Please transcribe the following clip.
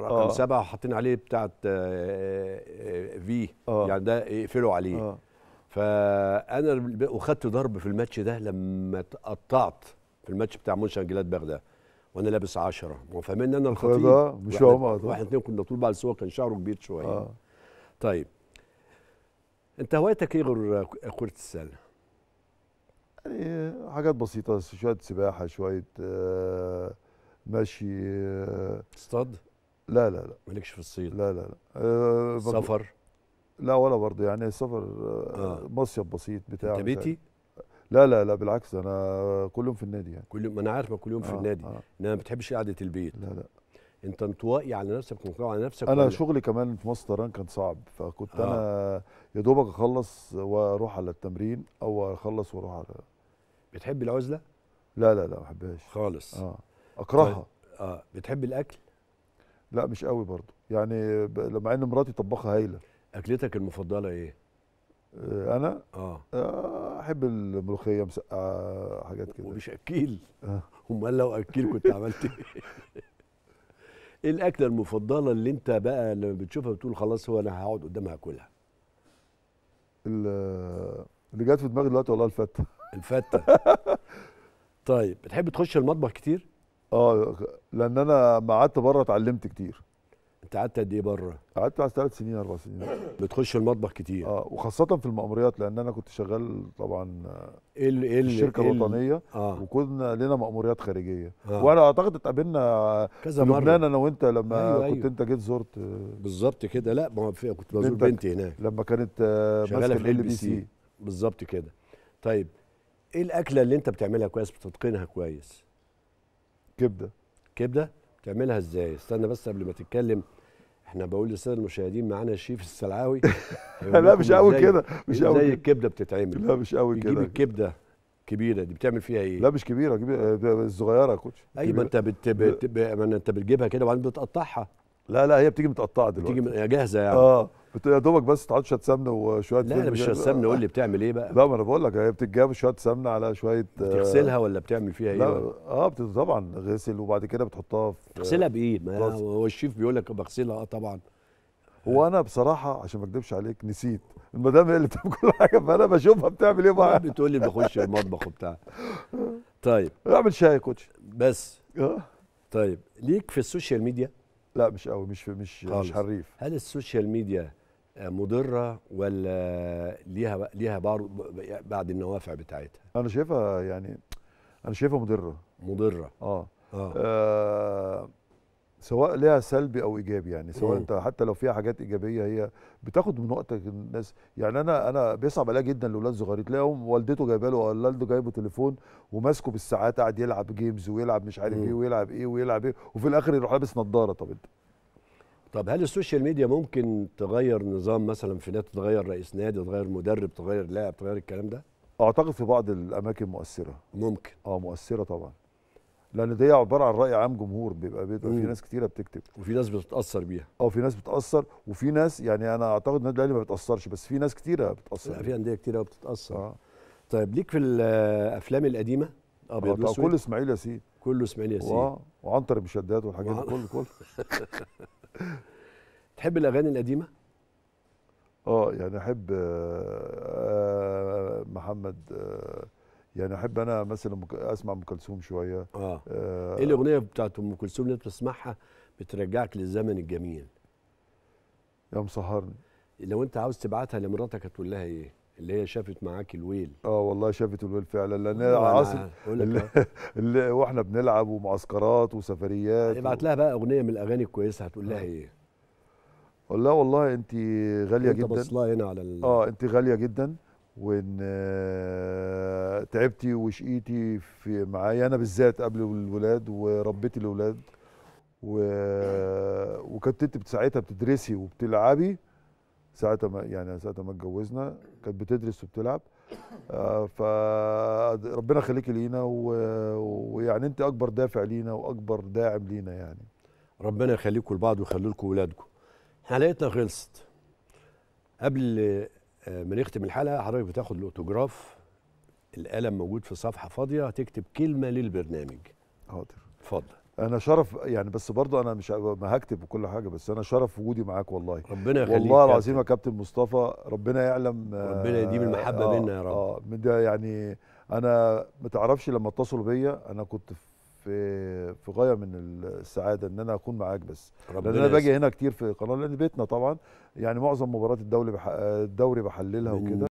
رقم آه. سبعه وحاطين عليه بتاعه آه، آه، في يعني ده يقفلوا عليه أوه. فانا وخدت ضرب في الماتش ده لما اتقطعت في الماتش بتاع مونشن جلاد ده وانا لابس 10 هو ان انا الخطيب إيه مش هو واحد اثنين كنا طول بعض سوا كان شعره كبير شويه آه. طيب انت هوايتك ايه غير كره السله؟ يعني حاجات بسيطه شويه سباحه شويه آه مشي آه اصطاد لا لا لا مالكش في الصيد لا لا لا أه سفر لا ولا برضه يعني سفر آه،, آه. مصيف بسيط بتاع انت بيتي؟ لا لا لا بالعكس انا كل يوم في النادي يعني كل يوم ما انا عارف كل يوم آه في النادي آه. انا ما بتحبش قعده البيت لا لا انت انطوائي على نفسك ومقلوع على نفسك انا شغلي كمان في مصر طيران كان صعب فكنت آه. انا يا دوبك اخلص واروح على التمرين او اخلص واروح على بتحب العزله؟ لا لا لا ما بحبهاش خالص اه اكرهها طيب، اه بتحب الاكل؟ لا مش قوي برضه يعني مع ان مراتي طباخه هايله اكلتك المفضله ايه آه، انا آه. اه احب الملوخيه مسقعه حاجات كده ومش اكيل آه. امال لو اكيل كنت عملت ايه, إيه الاكله المفضله اللي انت بقى لما بتشوفها بتقول خلاص هو انا هقعد قدامها اكلها اللي جت في دماغي دلوقتي والله الفته الفته طيب بتحب تخش المطبخ كتير اه لان انا ما قعدت بره اتعلمت كتير انت قعدت قد ايه بره؟ قعدت على ثلاث سنين اربع سنين بتخش المطبخ كتير اه وخاصه في المأموريات لان انا كنت شغال طبعا إيه ال إيه ال الشركه إيه ال الوطنيه آه. وكنا لنا مأموريات خارجيه آه. وانا اعتقد اتقابلنا كذا مره لبنان انا وانت لما أيوة كنت أيوة. انت جيت زرت بالظبط كده لا ما كنت بزور بنتي هناك لما كانت شغاله في ال بي سي بالظبط كده طيب ايه الاكله اللي انت بتعملها كويس بتتقنها كويس؟ كبده كبده تعملها ازاي استنى بس قبل ما تتكلم احنا بقول للساده المشاهدين معانا الشيف السلعاوي لا مش قوي كده مش قوي زي الكبده بتتعمل لا مش قوي كده بتجيب الكبده كبيره دي بتعمل فيها ايه لا مش كبيره كبيره الصغيره آه، يا كوتش ايوه ما انت بت... بت... ما انت بتجيبها كده وبعدين بتقطعها لا لا هي بتيجي متقطعه دلوقتي بتيجي جاهزه يعني اه يا دوبك بس تقعد شويه سمنه وشويه لا لا مش شويه سمنه قول لي بتعمل ايه بقى لا ما انا بقول لك هي بتتجاب شويه سمنه على شويه آه، بتغسلها ولا بتعمل فيها ايه؟ لا اه طبعا غسل وبعد كده بتحطها في تغسلها بايه؟ ما هو الشيف بيقول لك بغسلها اه طبعا هو انا بصراحه عشان ما اكدبش عليك نسيت المدام هي اللي بتعمل كل حاجه فانا بشوفها بتعمل ايه بقى؟ بتقول لي بخش المطبخ وبتاع طيب اعمل شاي يا كوتش بس اه طيب ليك في السوشيال ميديا؟ لا مش قوي مش مش خالص. مش حريف هل السوشيال ميديا مضره ولا ليها ليها بعض النوافع بتاعتها انا شايفها يعني انا شايفها مضره مضره اه, آه. آه سواء ليها سلبي او ايجابي يعني سواء انت حتى لو فيها حاجات ايجابيه هي بتاخد من وقتك الناس يعني انا انا بيصعب عليا جدا الاولاد الصغيرين تلاقيهم والدته جايبه له والده جايبه تليفون وماسكه بالساعات قاعد يلعب جيمز ويلعب مش عارف ايه ويلعب ايه ويلعب ايه وفي الاخر يروح لابس نظاره طب انت طب هل السوشيال ميديا ممكن تغير نظام مثلا في نادي تغير رئيس نادي تغير مدرب تغير لاعب تغير الكلام ده؟ اعتقد في بعض الاماكن مؤثره ممكن اه مؤثره طبعا لان دي عباره عن راي عام جمهور بيبقى بيبقى في ناس كتيره بتكتب وفي ناس بتتاثر بيها اه في ناس بتتاثر وفي ناس يعني انا اعتقد النادي الاهلي ما بيتاثرش بس في ناس كتيره بتتاثر في انديه كتيره بتتاثر آه. طيب ليك في الافلام القديمه ابيض آه، واسود كل اسماعيل ياسين كله اسماعيل ياسين و... وعنتر بشداد والحاجات دي كله كله تحب الاغاني القديمه؟ اه يعني احب آه, آه، محمد آه يعني احب انا مثلا اسمع ام كلثوم شويه اه, آه ايه الاغنيه بتاعت ام كلثوم اللي بتسمعها بترجعك للزمن الجميل يا مسهرني لو انت عاوز تبعتها لمراتك هتقول لها ايه اللي هي شافت معاك الويل اه والله شافت الويل فعلا لان أيوة، عاصم اللي, اللي واحنا بنلعب ومعسكرات وسفريات يعني ابعت لها بقى اغنيه من الاغاني الكويسه هتقول لها ايه لها والله انت غاليه انت جدا انت هنا على اه انت غاليه جدا وان آه، تعبتي وشقيتي في معايا انا بالذات قبل الولاد وربيتي الولاد و... وكانت انت ساعتها بتدرسي وبتلعبي ساعتها ما يعني ساعتها ما اتجوزنا كانت بتدرس وبتلعب آه، فربنا يخليكي لينا و... ويعني انت اكبر دافع لينا واكبر داعم لينا يعني ربنا يخليكم لبعض ويخلي لكم ولادكم حلقتنا خلصت قبل بنختم آه، الحلقه حضرتك بتاخد الاوتوجراف القلم موجود في صفحه فاضيه هتكتب كلمه للبرنامج حاضر اتفضل انا شرف يعني بس برضه انا مش ما هكتب وكل حاجه بس انا شرف وجودي معاك والله ربنا يخليك والله العظيم يا كابتن مصطفى ربنا يعلم ربنا يديم آه، المحبه آه بينا يا رب اه, آه، ده يعني انا ما تعرفش لما اتصلوا بيا انا كنت في في في غايه من السعاده ان انا اكون معاك بس لان انا باجي هنا كتير في قناه لان بيتنا طبعا يعني معظم مباريات الدوري بح... الدوري بحللها وكده